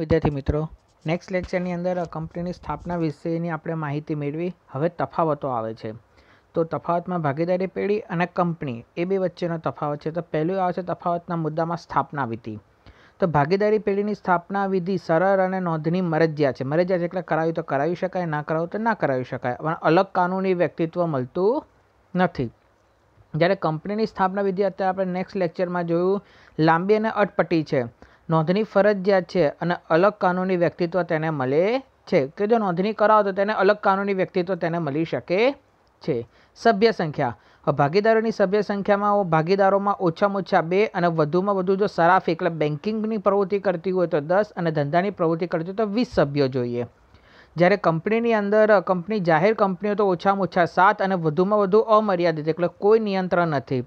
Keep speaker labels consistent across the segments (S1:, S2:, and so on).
S1: વિદ્યાર્થી મિત્રો નેક્સ્ટ લેક્ચરની અંદર કંપનીની સ્થાપના વિશેની આપણે માહિતી મેળવી હવે તફાવતો આવે છે તો તફાવતમાં ભાગીદારી પેઢી અને કંપની એ બે વચ્ચેનો તફાવત છે તો પહેલું આવે છે તફાવતના મુદ્દામાં સ્થાપના વિધિ તો ભાગીદારી પેઢીની સ્થાપના વિધિ સરળ અને નોંધણી મરજિયા છે મરજિયા એટલે કરાવી તો કરાવી શકાય ના કરાવું તો ના કરાવી શકાય પણ અલગ કાનૂની વ્યક્તિત્વ મળતું નથી જ્યારે કંપનીની સ્થાપના વિધિ અત્યારે આપણે નેક્સ્ટ લેક્ચરમાં જોયું લાંબી અને અટપટી છે નોંધણી ફરજિયાત છે અને અલગ કાનૂની વ્યક્તિત્વ તેને મળે છે કે જો નોંધણી કરાવો તો તેને અલગ કાનૂની વ્યક્તિત્વ તેને મળી શકે છે સભ્ય સંખ્યા ભાગીદારોની સભ્ય સંખ્યામાં ભાગીદારોમાં ઓછામાં ઓછા બે અને વધુમાં વધુ જો સરાફ એટલે બેન્કિંગની પ્રવૃત્તિ કરતી હોય તો દસ અને ધંધાની પ્રવૃત્તિ કરતી હોય તો વીસ સભ્યો જોઈએ જ્યારે કંપનીની અંદર કંપની જાહેર કંપનીઓ તો ઓછામાં ઓછા સાત અને વધુમાં વધુ અમર્યાદિત એટલે કોઈ નિયંત્રણ નથી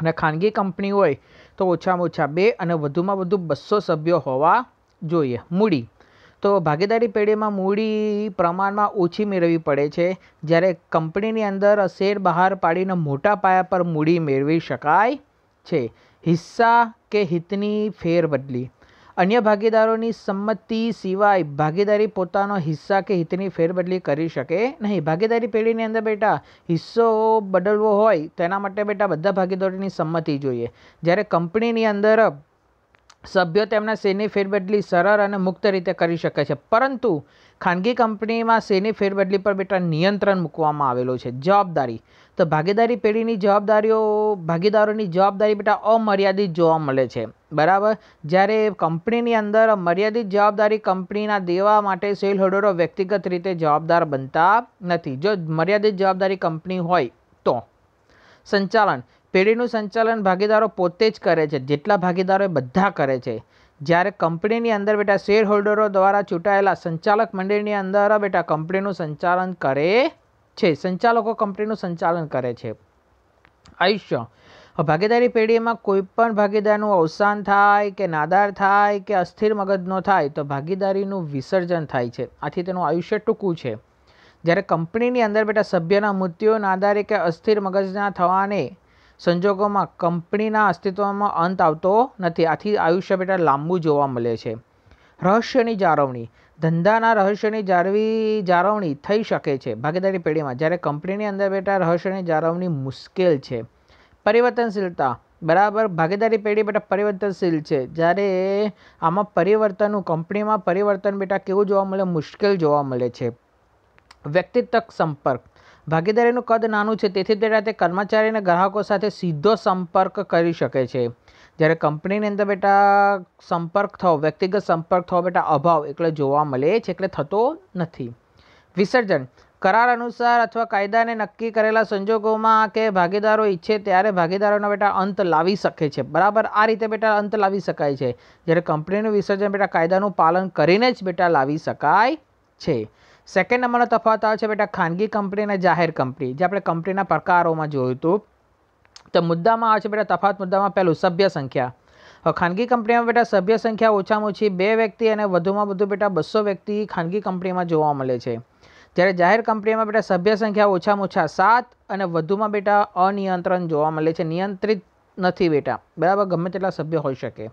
S1: અને ખાનગી કંપની હોય તો ઓછામાં ઓછા બે અને વધુમાં વધુ બસો સભ્યો હોવા જોઈએ મૂડી તો ભાગીદારી પેઢીમાં મૂડી પ્રમાણમાં ઓછી મેળવવી પડે છે જ્યારે કંપનીની અંદર શેર બહાર પાડીને મોટા પાયા પર મૂડી મેળવી શકાય છે હિસ્સા કે હિતની ફેરબદલી અન્ય ભાગીદારોની સંમતિ સિવાય ભાગીદારી પોતાનો હિસ્સા કે હિતની ફેરબદલી કરી શકે નહીં ભાગીદારી પેઢીની અંદર બેટા હિસ્સો બદલવો હોય તેના માટે બેટા બધા ભાગીદારોની સંમતિ જોઈએ જ્યારે કંપનીની અંદર સભ્યો તેમના શેરની ફેરબદલી સરળ અને મુક્ત રીતે કરી શકે છે પરંતુ ખાનગી કંપનીમાં શેરની ફેરબદલી પર બેટા નિયંત્રણ મૂકવામાં આવેલું છે જવાબદારી તો ભાગીદારી પેઢીની જવાબદારીઓ ભાગીદારોની જવાબદારી બેટા અમર્યાદિત જોવા મળે છે બરાબર જ્યારે કંપનીની અંદર મર્યાદિત જવાબદારી કંપનીના દેવા માટે શેર હોલ્ડરો વ્યક્તિગત રીતે જવાબદાર બનતા નથી જો મર્યાદિત જવાબદારી કંપની હોય તો સંચાલન પેઢીનું સંચાલન ભાગીદારો પોતે જ કરે છે જેટલા ભાગીદારો એ બધા કરે છે જ્યારે કંપનીની અંદર બેટા શેર હોલ્ડરો દ્વારા ચૂંટાયેલા સંચાલક મંડળની અંદર બેટા કંપનીનું સંચાલન કરે છે સંચાલકો કંપનીનું સંચાલન કરે છે આયુષ્ય ભાગીદારી પેઢીમાં કોઈ પણ ભાગીદારનું અવસાન થાય કે નાદાર થાય કે અસ્થિર મગજનો થાય તો ભાગીદારીનું વિસર્જન થાય છે આથી તેનું આયુષ્ય ટૂંકું છે જ્યારે કંપનીની અંદર બેઠા સભ્યના મૃત્યુના આધારે કે અસ્થિર મગજના થવાને સંજોગોમાં કંપનીના અસ્તિત્વમાં અંત આવતો નથી આથી આયુષ્ય બેટા લાંબુ જોવા મળે છે રહસ્યની જાળવણી ધંધાના રહસ્યની જાળવી જાળવણી થઈ શકે છે ભાગીદારી પેઢીમાં જ્યારે કંપનીની અંદર બેઠા રહસ્યની જાળવણી મુશ્કેલ છે પરિવર્તનશીલતા બરાબર ભાગીદારી પેઢી બેટા પરિવર્તનશીલ છે જ્યારે આમાં પરિવર્તનનું કંપનીમાં પરિવર્તન બેટા કેવું જોવા મળે મુશ્કેલ જોવા મળે છે વ્યક્તિત્વ સંપર્ક ભાગીદારીનું કદ નાનું છે તેથી બેટા તે કર્મચારી અને ગ્રાહકો સાથે સીધો સંપર્ક કરી શકે છે જ્યારે કંપનીની અંદર બેટા સંપર્ક થવો વ્યક્તિગત સંપર્ક થવો બેટા અભાવ એટલે જોવા મળે છે એટલે થતો નથી વિસર્જન કરાર અનુસાર અથવા કાયદાને નક્કી કરેલા સંજોગોમાં કે ભાગીદારો ઈચ્છે ત્યારે ભાગીદારોનો બેટા અંત લાવી શકે છે બરાબર આ રીતે બેટા અંત લાવી શકાય છે જ્યારે કંપનીનું વિસર્જન બેટા કાયદાનું પાલન કરીને જ બેટા લાવી શકાય છે સેકન્ડ નંબરનો તફાવત આવે છે બેટા ખાનગી કંપની અને જાહેર કંપની જે આપણે કંપનીના પ્રકારોમાં જોયું હતું તો મુદ્દામાં આવે છે બેટા તફાવત મુદ્દામાં પહેલું સભ્ય સંખ્યા ખાનગી કંપનીમાં બેટા સભ્ય સંખ્યા ઓછામાં ઓછી બે વ્યક્તિ અને વધુમાં વધુ બેટા બસો વ્યક્તિ ખાનગી કંપનીમાં જોવા મળે છે જ્યારે જાહેર કંપનીમાં બેટા સભ્ય સંખ્યા ઓછામાં ઓછા સાત અને વધુમાં બેટા અનિયંત્રણ જોવા મળે છે નિયંત્રિત નથી બેટા બરાબર ગમે તેટલા સભ્ય હોઈ શકે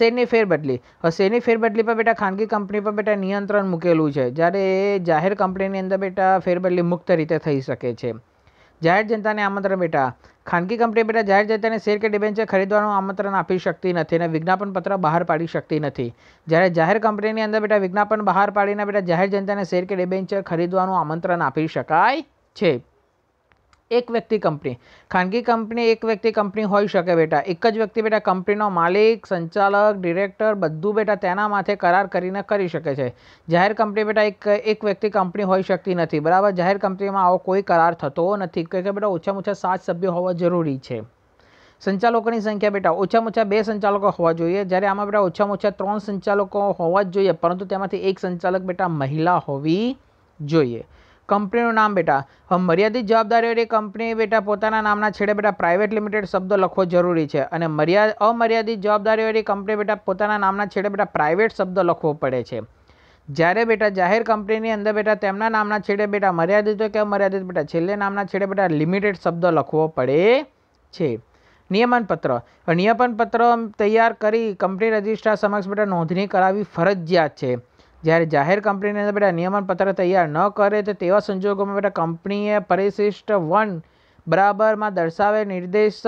S1: શેરની ફેરબદલી હવે શેરની ફેરબદલી પર બેટા ખાનગી કંપની પર બેટા નિયંત્રણ મૂકેલું છે જ્યારે જાહેર કંપનીની અંદર બેટા ફેરબદલી મુક્ત રીતે થઈ શકે છે જાહેર જનતાને આમંત્રણ બેઠા ખાનગી કંપની બેટા જાહેર જનતાને શેર કે ડિબેન્ચર ખરીદવાનું આમંત્રણ આપી શકતી નથી અને વિજ્ઞાપન પત્ર બહાર પાડી શકતી નથી જ્યારે જાહેર કંપનીની અંદર બેઠા વિજ્ઞાપન બહાર પાડીને બેટા જાહેર જનતાને શેર કે ડિબેન્ચર ખરીદવાનું આમંત્રણ આપી શકાય છે એક વ્યક્તિ કંપની ખાનગી કંપની એક વ્યક્તિ કંપની હોઈ શકે બેટા એક જ વ્યક્તિ બેટા કંપનીનો માલિક સંચાલક ડિરેક્ટર બધું બેટા તેના માથે કરાર કરીને કરી શકે છે જાહેર કંપની બેટા એક એક વ્યક્તિ કંપની હોઈ શકતી નથી બરાબર જાહેર કંપનીમાં આવો કોઈ કરાર થતો નથી કે બેટા ઓછામાં ઓછા સાત સભ્યો હોવા જરૂરી છે સંચાલકોની સંખ્યા બેટા ઓછામાં ઓછા બે સંચાલકો હોવા જોઈએ જ્યારે આમાં બેટા ઓછામાં ઓછા ત્રણ સંચાલકો હોવા જ જોઈએ પરંતુ તેમાંથી એક સંચાલક બેટા મહિલા હોવી જોઈએ કંપનીનું નામ બેટા મર્યાદિત જવાબદારી કંપની બેટા પોતાના નામના છેડે બેટા પ્રાઇવેટ લિમિટેડ શબ્દ લખવો જરૂરી છે અને મર્યાદ અમર્યાદિત જવાબદારી કંપની બેટા પોતાના નામના છેડે બેટા પ્રાઇવેટ શબ્દ લખવો પડે છે જ્યારે બેટા જાહેર કંપનીની અંદર બેટા તેમના નામના છેડે બેટા મર્યાદિત કે અમર્યાદિત બેટા છેલ્લે નામના છેડે બેટા લિમિટેડ શબ્દ લખવો પડે છે નિયમનપત્ર નિયમનપત્ર તૈયાર કરી કંપની રજિસ્ટ્રાર સમક્ષ બેટા નોંધણી કરાવવી ફરજિયાત છે જ્યારે જાહેર કંપનીની અંદર બેટા નિયમન પત્ર તૈયાર ન કરે તો તેવા સંજોગોમાં બેટા કંપનીએ પરિશિષ્ટ વન બરાબરમાં દર્શાવે નિર્દેશ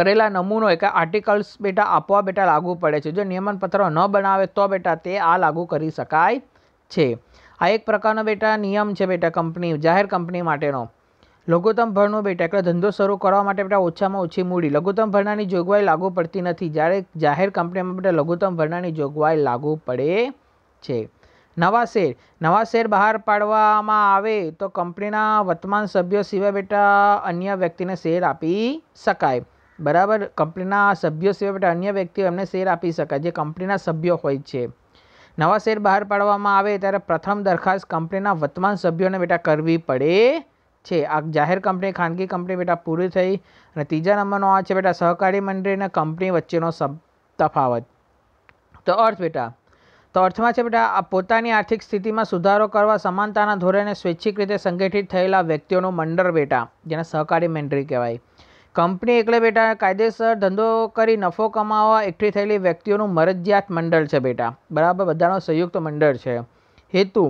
S1: કરેલા નમૂનો એક આર્ટિકલ્સ બેટા આપવા બેટા લાગુ પડે છે જો નિયમનપત્રો ન બનાવે તો બેટા તે આ લાગુ કરી શકાય છે આ એક પ્રકારનો બેટા નિયમ છે બેટા કંપની જાહેર કંપની માટેનો લઘુત્તમ ભરનું બેટા એટલે ધંધો શરૂ કરવા માટે બેટા ઓછામાં ઓછી મૂડી લઘુત્તમ ભરણાની જોગવાઈ લાગુ પડતી નથી જ્યારે જાહેર કંપનીમાં બેટા લઘુત્તમ ભરણાની જોગવાઈ લાગુ પડે છે નવા શેર નવા શેર બહાર પાડવામાં આવે તો કંપનીના વર્તમાન સભ્યો સિવાય બેટા અન્ય વ્યક્તિને શેર આપી શકાય બરાબર કંપનીના સભ્યો સિવાય બેટા અન્ય વ્યક્તિઓ એમને શેર આપી શકાય જે કંપનીના સભ્યો હોય છે નવા શેર બહાર પાડવામાં આવે ત્યારે પ્રથમ દરખાસ્ત કંપનીના વર્તમાન સભ્યોને બેટા કરવી પડે છે આ જાહેર કંપની ખાનગી કંપની બેટા પૂરી થઈ અને ત્રીજા નંબરનો આ છે બેટા સહકારી મંડળી અને કંપની વચ્ચેનો તફાવત તો અર્થ બેટા તો અર્થમાં છે બેટા આ પોતાની આર્થિક સ્થિતિમાં સુધારો કરવા સમાનતાના ધોરણે સ્વૈચ્છિક રીતે સંગઠિત થયેલા વ્યક્તિઓનું મંડળ બેટા જેને સહકારી મેન્ડરી કહેવાય કંપની એકલે બેટા કાયદેસર ધંધો કરી નફો કમાવા એકઠી થયેલી વ્યક્તિઓનું મરજિયાત મંડળ છે બેટા બરાબર બધાનો સંયુક્ત મંડળ છે હેતુ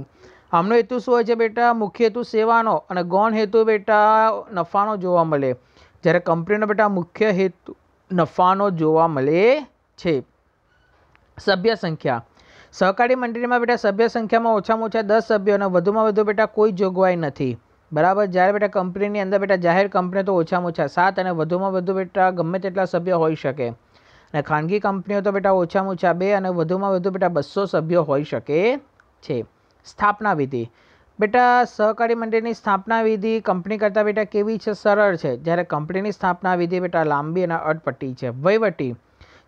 S1: આમનો હેતુ શું હોય છે બેટા મુખ્ય હેતુ સેવાનો અને ગૌણ હેતુ બેટા નફાનો જોવા મળે જ્યારે કંપનીનો બેટા મુખ્ય હેતુ નફાનો જોવા મળે છે સભ્ય સંખ્યા સહકારી મંડળીમાં બેટા સભ્ય સંખ્યામાં ઓછામાં ઓછા દસ સભ્યો અને વધુમાં વધુ બેટા કોઈ જોગવાઈ નથી બરાબર જ્યારે બેટા કંપનીની અંદર બેટા જાહેર કંપનીઓ તો ઓછામાં ઓછા સાત અને વધુમાં વધુ બેટા ગમે તેટલા સભ્યો હોઈ શકે અને ખાનગી કંપનીઓ તો બેટા ઓછામાં ઓછા બે અને વધુમાં વધુ બેટા બસો સભ્યો હોઈ શકે છે સ્થાપના વિધિ બેટા સહકારી મંડળની સ્થાપના વિધિ કંપની કરતાં બેટા કેવી છે સરળ છે જ્યારે કંપનીની સ્થાપના વિધિ બેટા લાંબી અને અટપટ્ટી છે વહીવટી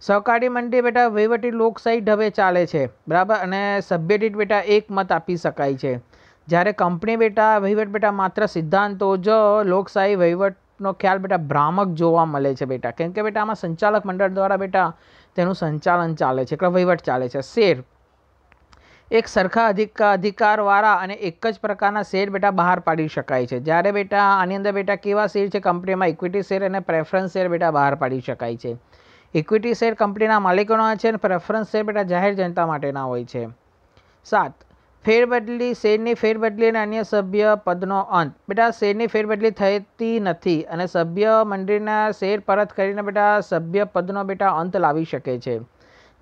S1: સહકારી મંડળી બેટા વહીવટી લોકશાહી ઢબે ચાલે છે બરાબર અને સભ્ય દીઠ બેટા એક મત આપી શકાય છે જ્યારે કંપની બેટા વહીવટ બેટા માત્ર સિદ્ધાંતો જ લોકશાહી વહીવટનો ખ્યાલ બેટા ભ્રામક જોવા મળે છે બેટા કેમ કે બેટા આમાં સંચાલક મંડળ દ્વારા બેટા તેનું સંચાલન ચાલે છે એટલે વહીવટ ચાલે છે શેર એક સરખા અધિકા અધિકારવાળા અને એક જ પ્રકારના શેર બેટા બહાર પાડી શકાય છે જ્યારે બેટા આની અંદર બેટા કેવા શેર છે કંપનીમાં ઇક્વિટી શેર અને પ્રેફરન્સ શેર બેટા બહાર પાડી શકાય છે ઇક્વિટી શેર કંપનીના માલિકોના છે અને પ્રેફરન્સ શેર બેટા જાહેર જનતા માટેના હોય છે સાત ફેરબદલી શેરની ફેરબદલી અને અન્ય સભ્ય પદનો અંત બેટા શેરની ફેરબદલી થતી નથી અને સભ્ય મંડળના શેર પરત કરીને બેટા સભ્ય પદનો બેટા અંત લાવી શકે છે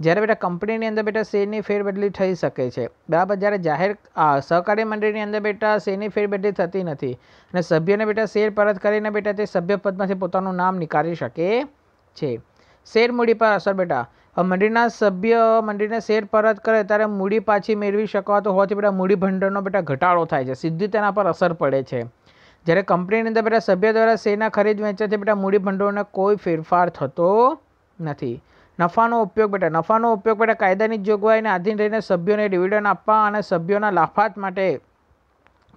S1: જ્યારે બેટા કંપનીની અંદર બેટા શેરની ફેરબદલી થઈ શકે છે બરાબર જ્યારે જાહેર સહકારી મંડળીની અંદર બેટા શેરની ફેરબદલી થતી નથી અને સભ્યને બેટા શેર પરત કરીને બેટા તે સભ્ય પદમાંથી પોતાનું નામ નીકાળી શકે છે શેર મૂડી પર અસર બેટા મંડળીના સભ્ય મંડળીને શેર પરત કરે ત્યારે મૂડી પાછી મેળવી શકાતો હોવાથી બેટા મૂડી ભંડોળનો બેટા ઘટાડો થાય છે સીધી તેના પર અસર પડે છે જ્યારે કંપનીની અંદર બેટા સભ્ય દ્વારા શેરના ખરીદ વેચાણથી બેટા મૂડી ભંડોળને કોઈ ફેરફાર થતો નથી નફાનો ઉપયોગ બેટા નફાનો ઉપયોગ બેટા કાયદાની જોગવાઈને આધીન રહીને સભ્યોને ડિવિડન્ડ આપવા અને સભ્યોના લાફાત માટે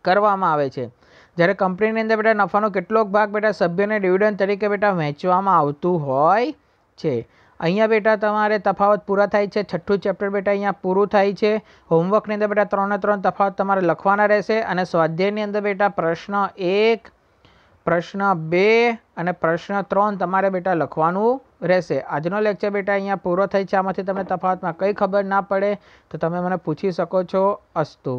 S1: કરવામાં આવે છે જ્યારે કંપનીની અંદર બેટા નફાનો કેટલોક ભાગ બેટા સભ્યોને ડિવિડન્ડ તરીકે બેટા વહેંચવામાં આવતું હોય છે અહીંયા બેટા તમારે તફાવત પૂરા થાય છે છઠ્ઠું ચેપ્ટર બેટા અહીંયા પૂરું થાય છે હોમવર્કની અંદર બેટા ત્રણે ત્રણ તફાવત તમારે લખવાના રહેશે અને સ્વાધ્યાયની અંદર બેટા પ્રશ્ન એક પ્રશ્ન બે અને પ્રશ્ન ત્રણ તમારે બેટા લખવાનું રહેશે આજનો લેક્ચર બેટા અહીંયા પૂરો થાય છે આમાંથી તમને તફાવતમાં કંઈ ખબર ના પડે તો તમે મને પૂછી શકો છો અસ્તુ